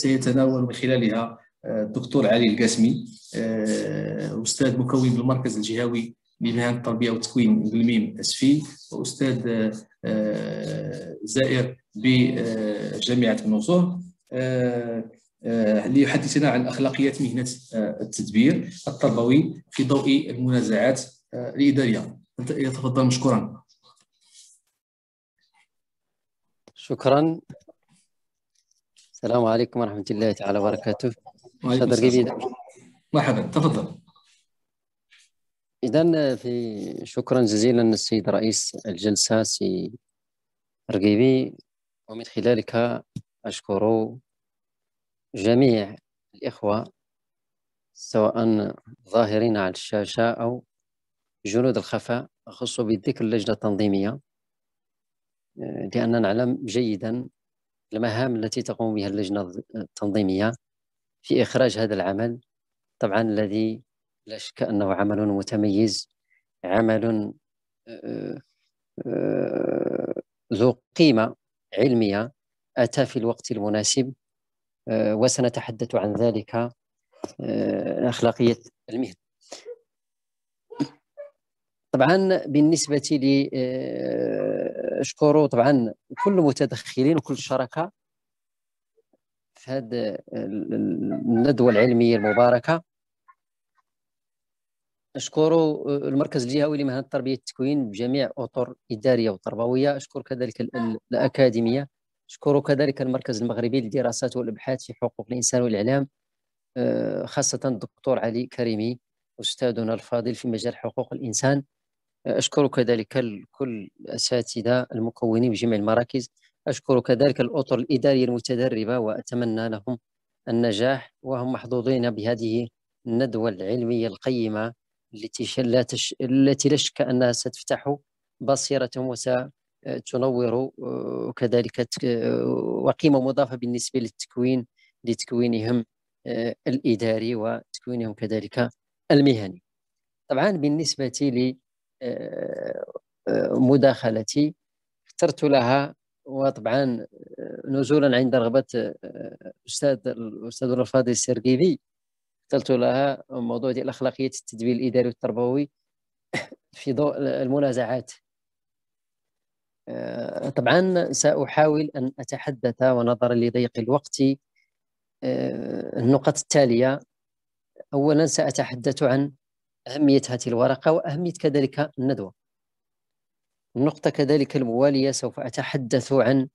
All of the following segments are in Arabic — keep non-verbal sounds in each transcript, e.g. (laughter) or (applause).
سيتناول من خلالها آه، الدكتور علي القاسمي آه، استاذ مكون بالمركز الجهوي لمهن التربيه والتكوين بالميم اسفي واستاذ آه، زائر بجامعه المنصور ليحدثنا عن اخلاقيات مهنه التدبير التربوي في ضوء المنازعات الاداريه يتفضل مشكورا شكرا السلام عليكم ورحمة الله تعالى وبركاته محاضرة مرحبا تفضل إذا في شكرا جزيلا السيد رئيس الجلسة سي رقيبي ومن خلالك أشكر جميع الإخوة سواء ظاهرين على الشاشة أو جنود الخفاء أخص بالذكر اللجنة التنظيمية لأننا نعلم جيدا المهام التي تقوم بها اللجنة التنظيمية في إخراج هذا العمل طبعا الذي لا شك أنه عمل متميز عمل آه، آه، ذو قيمة علمية أتى في الوقت المناسب آه، وسنتحدث عن ذلك أخلاقية المهن طبعا بالنسبة اشكروا طبعا كل المتدخلين وكل الشركاء في هذه الندوه العلميه المباركه اشكروا المركز الجهوي لمهنه التربيه التكوين بجميع اطر اداريه وتربويه اشكر كذلك الاكاديميه اشكر كذلك المركز المغربي للدراسات والابحاث في حقوق الانسان والاعلام آه، خاصه الدكتور علي كريمي استاذنا الفاضل في مجال حقوق الانسان أشكر كذلك كل الأساتذة المكونين بجميع المراكز أشكر كذلك الأطر الإدارية المتدربة وأتمنى لهم النجاح وهم محظوظين بهذه الندوة العلمية القيمة التي لا تش... التي لا شك أنها ستفتح بصيرتهم وستنور آه، كذلك آه، وقيمة مضافة بالنسبة للتكوين لتكوينهم آه، الإداري وتكوينهم كذلك المهني طبعا بالنسبة لي آه، آه، مداخلتي اخترت لها وطبعا آه، نزولا عند رغبة الأستاذ الأستاذ الفاضل السرقيلي اخترت لها موضوع ديال أخلاقية التدبير الإداري والتربوي (coughs) في ضوء المنازعات طبعا سأحاول أن أتحدث ونظرا لضيق الوقت النقط التالية أولا سأتحدث عن أهمية هذه الورقة وأهمية كذلك الندوة النقطة كذلك الموالية سوف أتحدث عن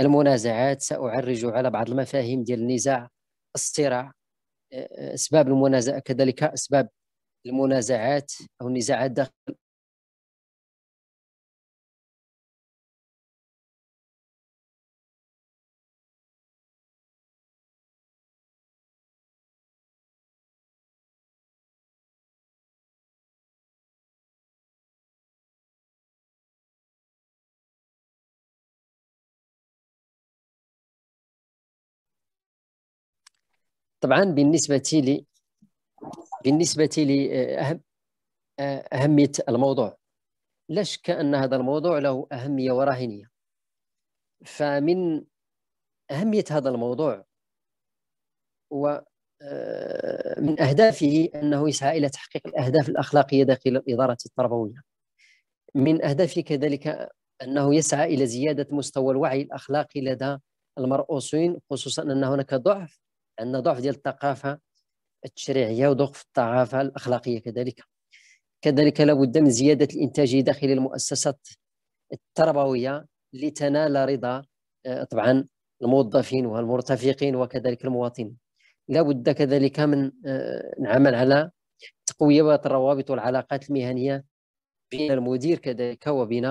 المنازعات سأعرج على بعض المفاهيم ديال النزاع الصراع أسباب المنازع كذلك أسباب المنازعات أو النزاعات داخل طبعا بالنسبه لي بالنسبه آه، أهم آه، اهميه الموضوع لا شك ان هذا الموضوع له اهميه وراهنيه فمن اهميه هذا الموضوع آه، من اهدافه انه يسعى الى تحقيق الاهداف الاخلاقيه داخل الاداره التربويه من اهدافه كذلك انه يسعى الى زياده مستوى الوعي الاخلاقي لدى المرؤوسين خصوصا ان هناك ضعف عندنا ضعف ديال الثقافه التشريعيه وضعف في الثقافه الاخلاقيه كذلك كذلك لابد من زياده الانتاجيه داخل المؤسسات التربويه لتنال رضا آه، طبعا الموظفين والمرتفقين وكذلك المواطنين لابد كذلك من العمل آه، على تقويه الروابط والعلاقات المهنيه بين المدير كذلك وبين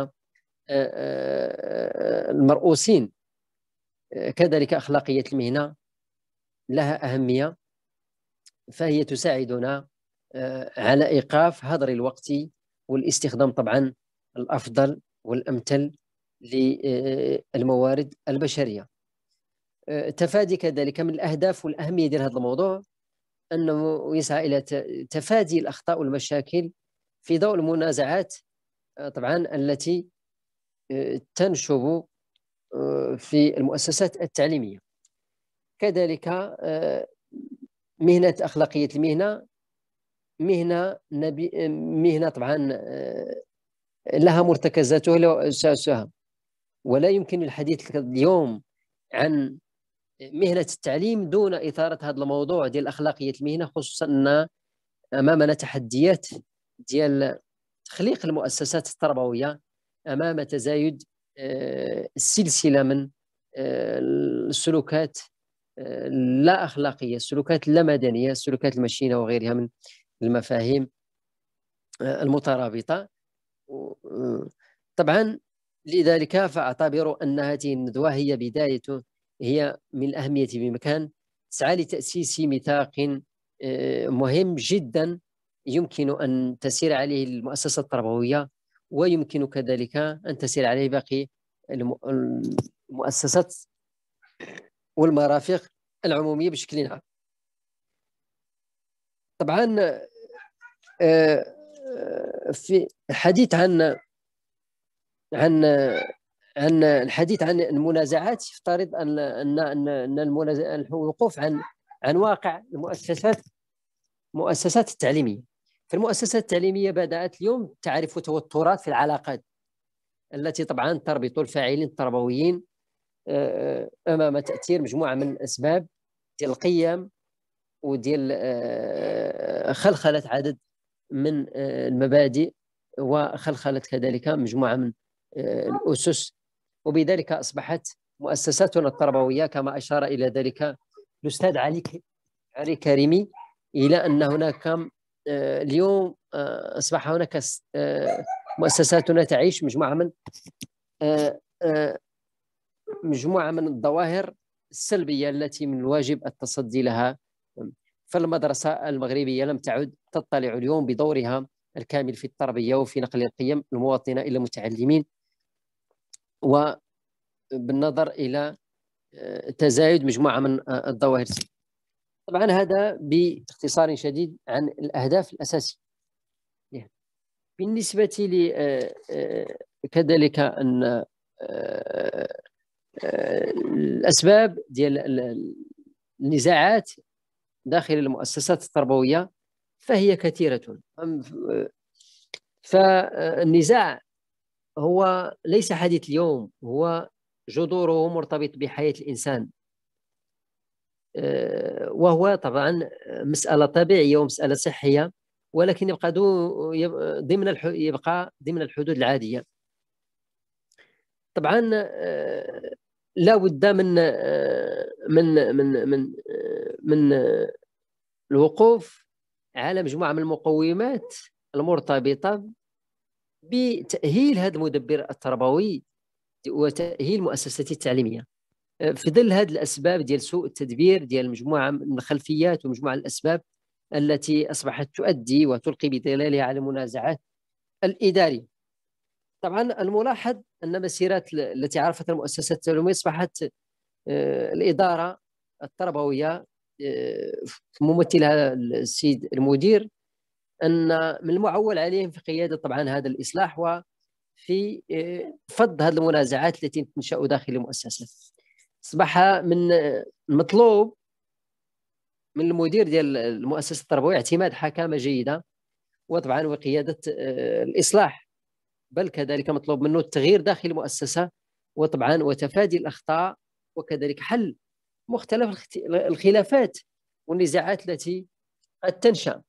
آه، المرؤوسين كذلك اخلاقيه المهنه لها أهمية فهي تساعدنا آه، على إيقاف هدر الوقت والاستخدام طبعا الأفضل والأمثل للموارد البشرية آه، تفادي كذلك من الأهداف والأهمية ديال هذا الموضوع أنه يسعى إلى تفادي الأخطاء والمشاكل في ضوء المنازعات آه، طبعا التي تنشب في المؤسسات التعليمية كذلك آه، مهنة أخلاقية المهنة مهنة نبي آه، مهنة طبعا آه، لها مرتكزاتها وأساسها ولا يمكن الحديث اليوم عن مهنة التعليم دون إثارة هذا الموضوع ديال أخلاقية المهنة خصوصا أن أمامنا تحديات ديال تخليق المؤسسات التربوية أمام تزايد السلسلة من السلوكات لا اخلاقيه السلوكات لا مدنيه السلوكات المشينه وغيرها من المفاهيم المترابطه طبعا لذلك فاعتبر ان هذه الندوه هي بدايه هي من الاهميه بمكان تسعى لتاسيس ميثاق آه، مهم جدا يمكن ان تسير عليه المؤسسه التربويه ويمكن كذلك ان تسير عليه باقي المؤسسات والمرافق العموميه بشكل عام طبعا آه، في الحديث عن عن عن الحديث عن المنازعات يفترض ان ان ان المنازع الوقوف عن عن واقع المؤسسات مؤسسات التعليميه فالمؤسسات التعليميه بدات اليوم تعرف توترات في العلاقات التي طبعا تربط الفاعلين التربويين آه، آه، امام تاثير مجموعه من الاسباب ديال القيم وديال آه، خلخله عدد من المبادئ وخلخلت كذلك مجموعه من الاسس وبذلك اصبحت مؤسساتنا التربويه كما اشار الى ذلك الاستاذ علي علي كريمي الى ان هناك اليوم اصبح هناك مؤسساتنا تعيش مجموعه من مجموعه من الظواهر السلبيه التي من الواجب التصدي لها فالمدرسه المغربيه لم تعد تطلع اليوم بدورها الكامل في التربيه وفي نقل القيم المواطنه الى المتعلمين وبالنظر الى آه، تزايد مجموعه من آه، الظواهر طبعا هذا باختصار شديد عن الاهداف الاساسيه بالنسبه لي آه، كذلك ان الاسباب ديال النزاعات داخل المؤسسات التربويه فهي كثيره فالنزاع هو ليس حديث اليوم هو جذوره مرتبط بحياه الانسان أه، وهو طبعا مساله طبيعيه ومساله صحيه ولكن يبقى ضمن يبقى ضمن الحدود العاديه طبعا أه، لا بد من آه، من من من آه، من آه، الوقوف على مجموعه من المقومات المرتبطه بتاهيل هذا المدبر التربوي وتاهيل مؤسساته التعليميه في ظل هذه الاسباب ديال سوء التدبير ديال مجموعه من الخلفيات ومجموعه من الاسباب التي اصبحت تؤدي وتلقي بظلالها على المنازعات الاداريه طبعا الملاحظ ان مسيرات التي عرفت المؤسسات التعليميه اصبحت آه، الاداره التربويه آه، ممثلها السيد المدير ان من المعول عليهم في قياده طبعا هذا الاصلاح وفي آه، فض هذه المنازعات التي تنشا داخل المؤسسه اصبح من المطلوب من المدير ديال المؤسسه التربويه اعتماد حكامه جيده وطبعا وقياده الاصلاح بل كذلك مطلوب منه التغيير داخل المؤسسة وطبعا وتفادي الأخطاء وكذلك حل مختلف الخلافات والنزاعات التي قد تنشأ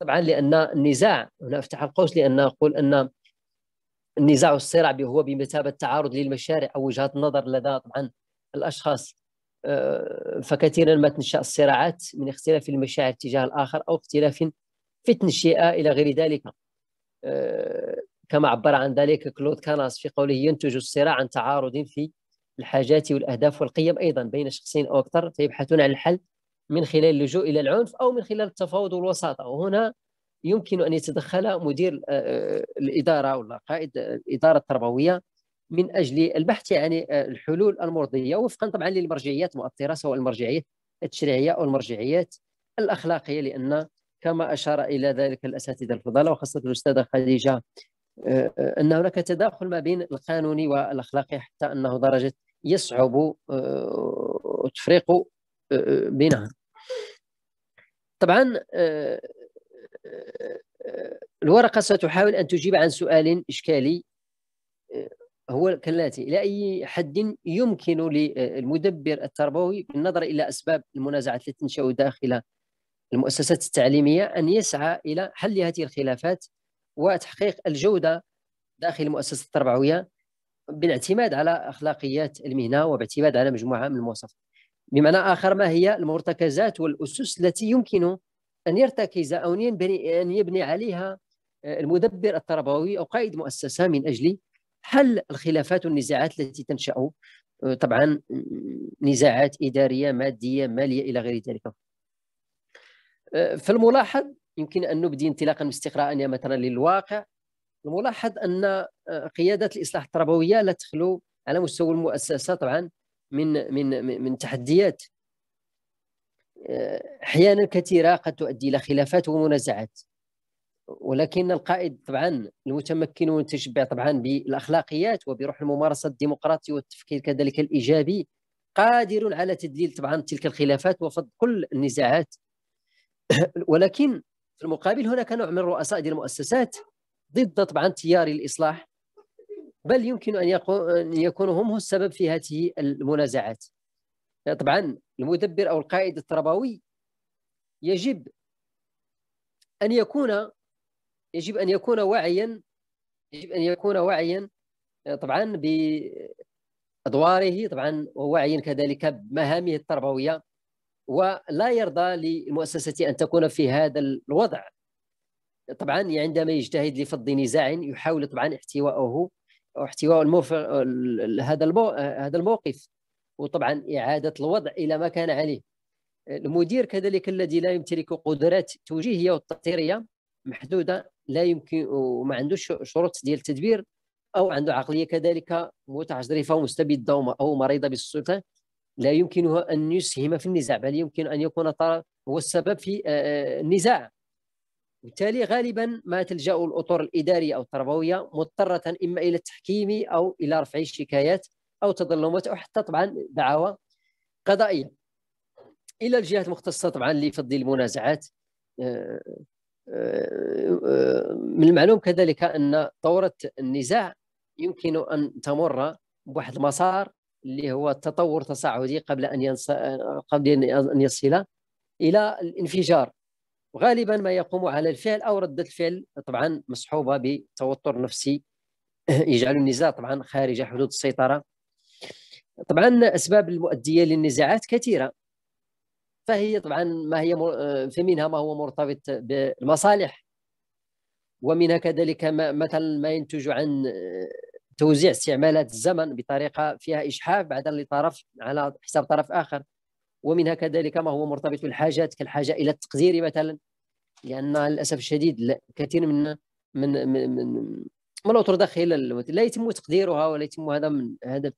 طبعا لأن النزاع هنا أفتح القوس لأن أقول أن النزاع والصراع هو بمثابة تعارض للمشاريع أو وجهات النظر لدى طبعا الأشخاص آه، فكثيرا ما تنشأ الصراعات من اختلاف المشاعر تجاه الآخر أو اختلاف في التنشئة إلى غير ذلك آه، كما عبر عن ذلك كلود كاناس في قوله ينتج الصراع عن تعارض في الحاجات والأهداف والقيم أيضا بين شخصين أو أكثر فيبحثون عن الحل من خلال اللجوء إلى العنف أو من خلال التفاوض والوساطة وهنا يمكن أن يتدخل مدير آه، آه، الإدارة ولا قائد آه، الإدارة التربوية من أجل البحث عن الحلول المرضية وفقا طبعا للمرجعيات المؤثرة سواء المرجعيات التشريعية أو المرجعيات الأخلاقية لأن كما أشار إلى ذلك الأساتذة الفضلاء وخاصة الأستاذة خديجة آه، ان هناك تداخل ما بين القانوني والاخلاقي حتى انه درجه يصعب التفريق آه، آه، بينها نعم. طبعا الورقه ستحاول ان تجيب عن سؤال اشكالي هو كالاتي الى اي حد يمكن للمدبر التربوي بالنظر الى اسباب المنازعات التي تنشا داخل المؤسسات التعليميه ان يسعى الى حل هذه الخلافات وتحقيق الجوده داخل المؤسسه التربويه بالاعتماد على اخلاقيات المهنه وباعتماد على مجموعه من المواصفات بمعنى اخر ما هي المرتكزات والاسس التي يمكن ان يرتكز او ان يبني عليها آه، المدبر التربوي او قائد مؤسسه من اجل حل الخلافات والنزاعات التي تنشا آه، طبعا نزاعات اداريه ماديه ماليه الى غير ذلك آه، فالملاحظ يمكن ان نبدي انطلاقا من مثلا للواقع الملاحظ ان آه، قيادات الاصلاح التربويه لا تخلو على مستوى المؤسسه طبعا من من من تحديات آه، احيانا كثيره قد تؤدي الى خلافات ومنازعات ولكن القائد طبعا المتمكن والمتشبع طبعا بالاخلاقيات وبروح الممارسه الديمقراطيه والتفكير كذلك الايجابي قادر على تدليل طبعا تلك الخلافات وفض كل النزاعات (coughs) ولكن في المقابل هناك نوع من رؤساء ديال المؤسسات ضد طبعا تيار الاصلاح بل يمكن ان, ان يكونوا هم السبب في هذه المنازعات طبعا المدبر او القائد التربوي يجب ان يكون يجب ان يكون واعيا يجب ان يكون واعيا طبعا بادواره طبعا وواعيا كذلك بمهامه التربويه ولا يرضى لمؤسستي ان تكون في هذا الوضع طبعا عندما يجتهد لفض نزاع يحاول طبعا احتواءه احتواء هذا هذا الموقف وطبعا اعاده الوضع الى ما كان عليه المدير كذلك الذي لا يمتلك قدرات توجيهيه وتطيريه محدوده لا يمكن وما عندوش شروط ديال التدبير او عنده عقليه كذلك متعجرفه ومستبده او مريضه بالسلطه لا يمكنه أن يسهم في النزاع بل يمكن أن يكون طرف هو السبب في آه، آه، النزاع وبالتالي غالبا ما تلجأ الأطر الإدارية أو التربوية مضطرة إما إلى التحكيم أو إلى رفع الشكايات أو تظلمات أو حتى طبعا دعاوى قضائية إلى الجهات المختصة طبعا لفض المنازعات آه، من المعلوم كذلك أن طورة النزاع يمكن أن تمر بواحد المسار اللي هو التطور التصاعدي قبل ان ينص... قبل ان يصل الى الانفجار وغالبا ما يقوم على الفعل او رده الفعل طبعا مصحوبه بتوتر نفسي (clears throat) يجعل النزاع طبعا خارج حدود السيطره طبعا الاسباب المؤديه للنزاعات كثيره فهي طبعا ما هي فمنها ما هو مرتبط بالمصالح ومنها كذلك مثلا ما ينتج عن توزيع استعمالات الزمن بطريقه فيها اجحاف بعدا لطرف على حساب طرف اخر ومنها كذلك ما هو مرتبط بالحاجات كالحاجه الى التقدير مثلا لان للاسف الشديد كثير من من من, من من الاطر داخل لا يتم تقديرها ولا يتم هذا من هذا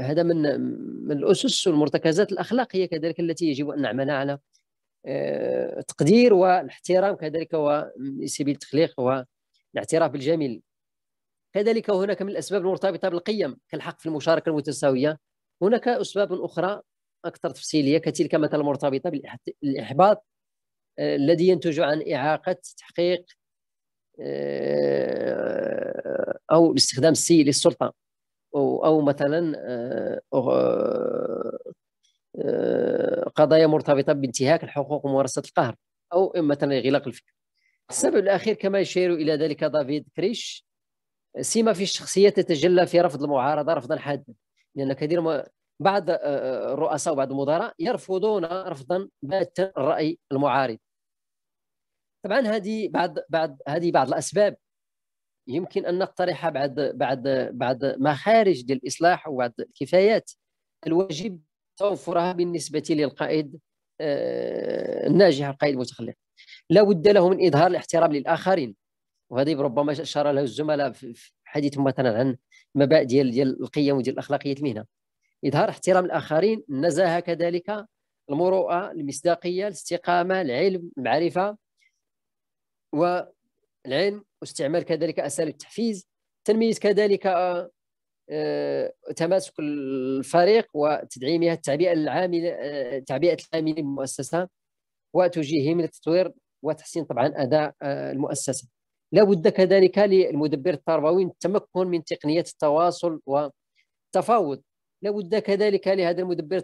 هذا من من الاسس والمرتكزات الاخلاقيه كذلك التي يجب ان نعمل على آه، تقدير والاحترام كذلك وسبيل التخليق والاعتراف بالجميل كذلك هناك من الاسباب المرتبطه طيب، طيب، بالقيم كالحق في المشاركه المتساويه هناك اسباب اخرى اكثر تفصيليه كتلك مثلا المرتبطه بالاحباط آه، الذي ينتج عن اعاقه تحقيق آه، او الاستخدام السيء للسلطه او مثلا آه، قضايا مرتبطه بانتهاك الحقوق وممارسه القهر او مثلا اغلاق الفكر السبب الاخير كما يشير الى ذلك دافيد كريش سمه في الشخصيه تتجلى في رفض المعارضه رفضا حادا لان كثير بعض آه، آه، الرؤساء وبعض المدراء يرفضون رفضا باتا الراي المعارض طبعا هذه بعض بعض هذه بعض الاسباب يمكن ان نقترح بعد بعد بعد مخارج للاصلاح وبعض الكفايات الواجب توفرها بالنسبه للقائد آه، الناجح القائد المتخلف لا بد له من اظهار الاحترام للاخرين وهذه ربما اشار له الزملاء في حديثهم مثلا عن مبادئ ديال ديال القيم وديال الاخلاقيه المهنه اظهار احترام الاخرين النزاهه كذلك المروءه المصداقيه الاستقامه العلم المعرفه والعلم واستعمال كذلك اساليب التحفيز تنميه كذلك آه، آه، تماسك الفريق وتدعيمها التعبئه العامله آه، تعبئه العاملين المؤسسه وتوجيههم للتطوير وتحسين طبعا اداء المؤسسه لا بد كذلك للمدبر التربوي من التمكن من تقنيات التواصل والتفاوض لا بد كذلك لهذا المدبر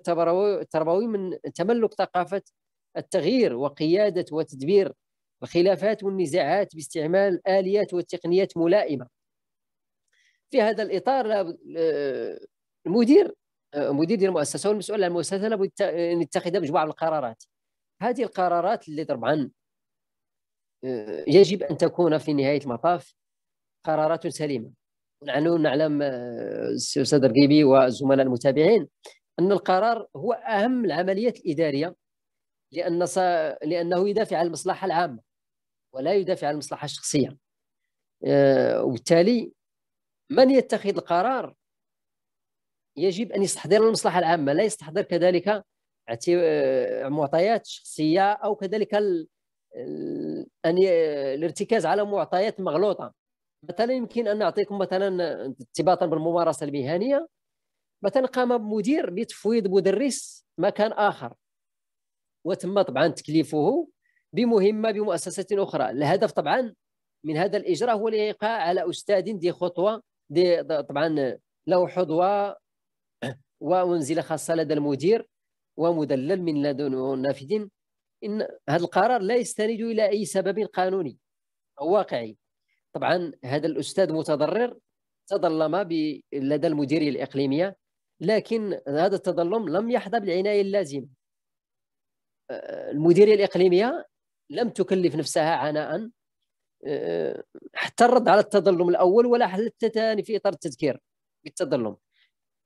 التربوي من تملك ثقافة التغيير وقيادة وتدبير الخلافات والنزاعات باستعمال آليات وتقنيات ملائمة في هذا الإطار آه، المدير آه، مدير المؤسسة والمسؤول عن المؤسسة لابد أن يتخذ مجموعة من القرارات هذه القرارات اللي طبعا يجب ان تكون في نهايه المطاف قرارات سليمه نحن نعلم آه، السي استاذ رقيبي والزملاء المتابعين ان القرار هو اهم العمليات الاداريه لان ص... لانه يدافع عن المصلحه العامه ولا يدافع عن المصلحه الشخصيه آه، وبالتالي من يتخذ القرار يجب ان يستحضر المصلحه العامه لا يستحضر كذلك آه، معطيات شخصيه او كذلك ان الارتكاز على معطيات مغلوطه مثلا يمكن ان نعطيكم مثلا ارتباطا بالممارسه المهنيه مثلا قام مدير بتفويض مدرس مكان اخر وتم طبعا تكليفه بمهمه بمؤسسه اخرى الهدف طبعا من هذا الاجراء هو الايقاع على استاذ ذي خطوه دي طبعا له حظوه (clears throat) ومنزله خاصه لدى المدير ومدلل من لدن نافذ ان هذا القرار لا يستند الى اي سبب قانوني او واقعي طبعا هذا الاستاذ متضرر تظلم لدى المديريه الاقليميه لكن هذا التظلم لم يحظى بالعنايه اللازمه آه، المديريه الاقليميه لم تكلف نفسها عناء آه، حتى الرد على التظلم الاول ولا حتى الثاني في اطار التذكير بالتظلم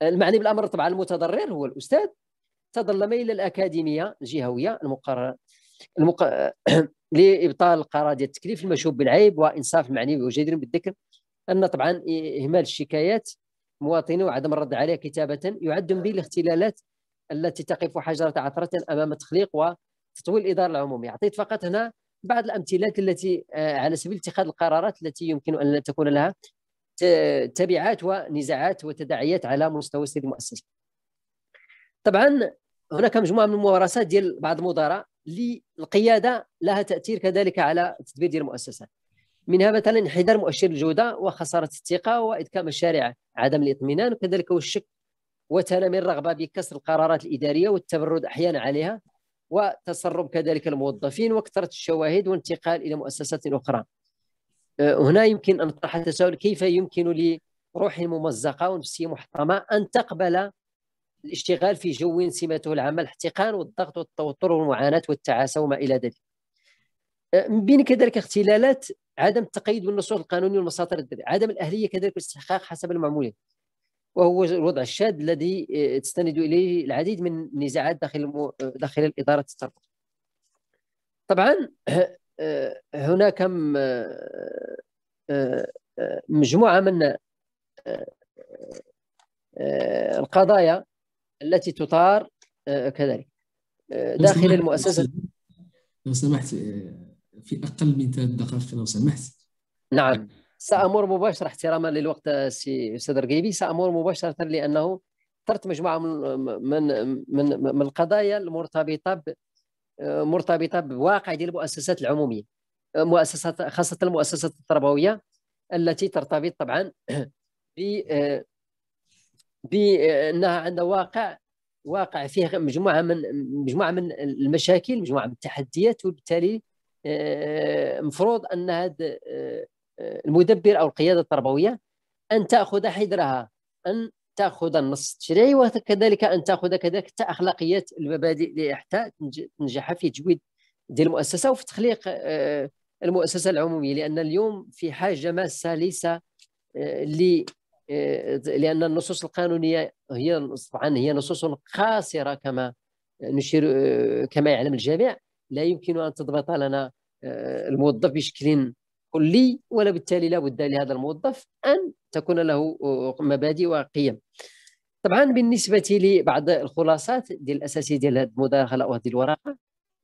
المعني بالامر طبعا المتضرر هو الاستاذ تظلم الى الاكاديميه الجهويه المقرره المق... (clears throat) لابطال القرار ديال التكليف المشوب بالعيب وانصاف المعني وجدير بالذكر ان طبعا اهمال الشكايات مواطنين وعدم الرد عليها كتابه يعد من بين الاختلالات التي تقف حجره عثره امام التخليق وتطوير الاداره العموميه اعطيت فقط هنا بعض الامثله التي آه، على سبيل اتخاذ القرارات التي يمكن ان تكون لها تبعات ونزاعات وتداعيات على مستوى السيد المؤسس طبعا هناك مجموعه من الممارسات ديال بعض المدراء اللي القياده لها تاثير كذلك على التدبير ديال المؤسسات منها مثلا انحدار مؤشر الجوده وخساره الثقه وادكام مشاريع عدم الاطمئنان وكذلك والشك وتنامي الرغبه بكسر القرارات الاداريه والتبرد احيانا عليها وتسرب كذلك الموظفين وكثره الشواهد والانتقال الى مؤسسات اخرى. آه، هنا يمكن ان نطرح التساؤل كيف يمكن لروح ممزقه ونفسيه محطمه ان تقبل الاشتغال في جو سمته العمل احتقان والضغط والتوتر والمعاناة والتعاسة وما إلى ذلك أه، من بين كذلك اختلالات عدم التقيد بالنصوص القانونية والمصادر الدليل عدم الأهلية كذلك الاستحقاق حسب المعمولين وهو الوضع الشاذ الذي أه، تستند اليه العديد من النزاعات داخل أه، داخل الاداره التربويه. طبعا هناك مجموعه من القضايا التي تطار آه، كذلك آه، داخل المؤسسه لو سمحت آه، في اقل من ثلاث دقائق لو سمحت نعم سامر مباشره احتراما للوقت سي استاذ رقيبي سامر مباشره لانه طرت مجموعه من من من القضايا المرتبطه مرتبطه بواقع ديال المؤسسات العموميه مؤسسات خاصه المؤسسات التربويه التي ترتبط طبعا (clears throat) ب بانها عندها واقع واقع فيه مجموعه من مجموعه من المشاكل مجموعه من التحديات وبالتالي آه، مفروض ان هذا آه، المدبر او القياده التربويه ان تاخذ حذرها ان تاخذ النص التشريعي وكذلك ان تاخذ كذلك حتى اخلاقيات المبادئ حتى تنجح في تجويد ديال المؤسسه وفي تخليق آه، المؤسسه العموميه لان اليوم في حاجه ماسه ليس لان النصوص القانونيه هي طبعا هي نصوص قاصره كما نشير كما يعلم الجميع لا يمكن ان تضبط لنا آه، الموظف بشكل كلي ولا بالتالي لابد لهذا الموظف ان تكون له آه، مبادئ وقيم طبعا بالنسبه لبعض الخلاصات ديال الاساسيه ديال هذه المداخله او هذه الورقه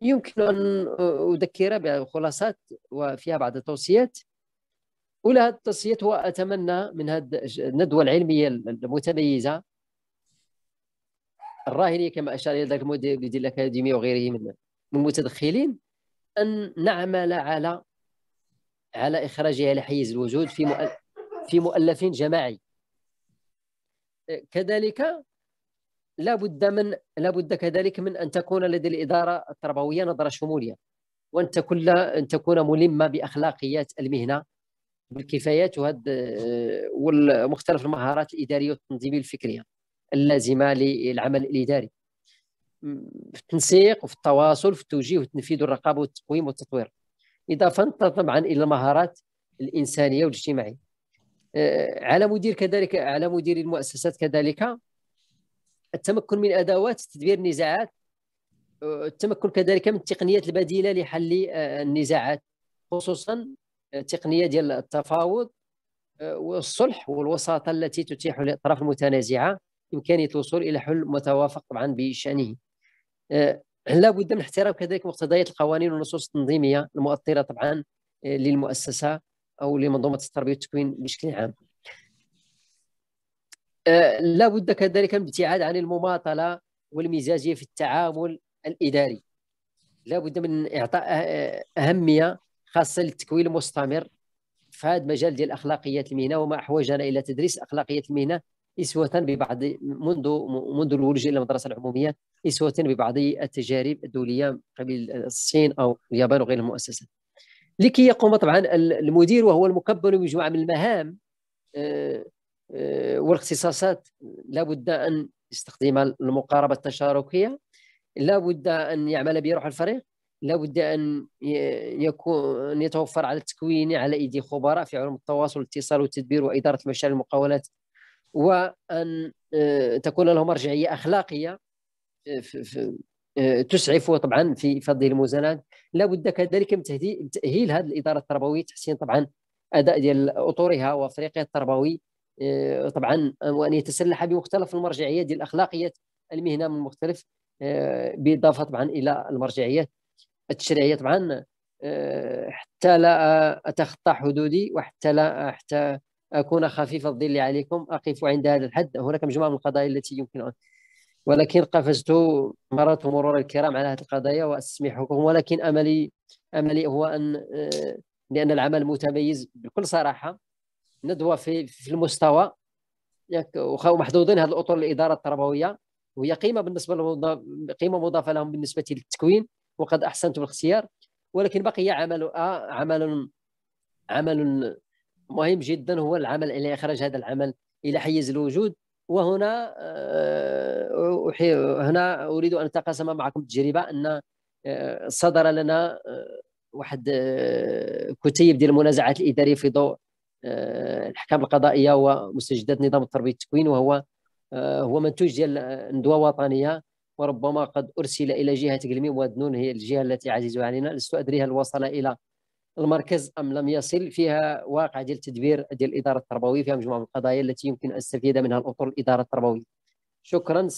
يمكن ان آه، اذكر بخلاصات وفيها بعض التوصيات أولى التصيت هو أتمنى من هذه الندوة العلمية المتميزة الراهنية كما أشار إلى ذلك المدير الأكاديمي وغيره من المتدخلين أن نعمل على على إخراجها لحيز الوجود في في مؤلف جماعي كذلك لابد من لابد كذلك من ان تكون لدى الاداره التربويه نظره شموليه وان تكون ان تكون ملمه باخلاقيات المهنه بالكفايات ومختلف آه، المهارات الاداريه والتنظيميه الفكريه اللازمه للعمل الاداري في التنسيق وفي التواصل في التوجيه والتنفيذ والرقابه والتقويم والتطوير اضافه طبعا الى المهارات الانسانيه والاجتماعيه آه، على مدير كذلك على مدير المؤسسات كذلك التمكن من ادوات تدبير النزاعات آه، التمكن كذلك من التقنيات البديله لحل النزاعات خصوصا تقنيه ديال التفاوض آه، والصلح والوساطه التي تتيح للاطراف المتنازعه امكانيه الوصول الى حل متوافق طبعا بشانه آه، لا بد من احترام كذلك مقتضيات القوانين والنصوص التنظيميه المؤطره طبعا آه، للمؤسسه او لمنظومه التربيه والتكوين بشكل عام لا بد كذلك من الابتعاد عن المماطله والمزاجيه في التعامل الاداري لا بد من اعطاء اهميه خاصه للتكوين المستمر في هذا المجال ديال اخلاقيات المهنه وما احوجنا الى تدريس اخلاقيات المهنه اسوه ببعض منذ منذ الولوج الى المدرسه العموميه اسوه ببعض التجارب الدوليه قبل الصين او اليابان وغير المؤسسات لكي يقوم طبعا المدير وهو المكبل بمجموعه من المهام آه، آه، والاختصاصات لابد ان يستخدم المقاربه التشاركيه لابد ان يعمل بروح الفريق لابد ان يكون ان يتوفر على التكوين على ايدي خبراء في علوم التواصل والاتصال والتدبير واداره مشاريع المقاولات وان آه، تكون لهم مرجعيه اخلاقيه آه، آه، تسعف طبعا في فض الموازنات لابد كذلك من تاهيل هذه الاداره التربويه تحسين طبعا اداء ديال اطورها وفريقها التربوي طبعا وان يتسلح بمختلف المرجعيات ديال اخلاقيه المهنه من مختلف بالاضافه طبعا الى المرجعيات التشريعيه طبعا آه، حتى لا اتخطى حدودي وحتى لا حتى اكون خفيف الظل عليكم اقف عند هذا الحد هناك مجموعه من القضايا التي يمكن أن ولكن قفزت مرات مرور الكرام على هذه القضايا واسمحكم ولكن املي املي هو ان آه، لان العمل متميز بكل صراحه ندوه في في المستوى ومحظوظين هذه الاطر الاداره التربويه وهي قيمه بالنسبه قيمه مضافه لهم بالنسبه للتكوين وقد احسنت الاختيار ولكن بقي عمل آه عمل عمل مهم جدا هو العمل الى اخراج هذا العمل الى حيز الوجود وهنا آه، هنا اريد ان اتقاسم معكم التجربه ان آه، صدر لنا آه، واحد كتيب ديال المنازعات الاداريه في ضوء الاحكام القضائيه ومستجدات نظام التربيه والتكوين وهو هو منتوج ديال ندوه وطنيه وربما قد أرسل إلى جهة واد نون هي الجهة التي عزيزة علينا لست أدري هل وصل إلى المركز أم لم يصل فيها واقع ديال التدبير ديال الإدارة التربوية فيها مجموعة من القضايا التي يمكن استفيد منها الأطر الإدارة التربوية شكرا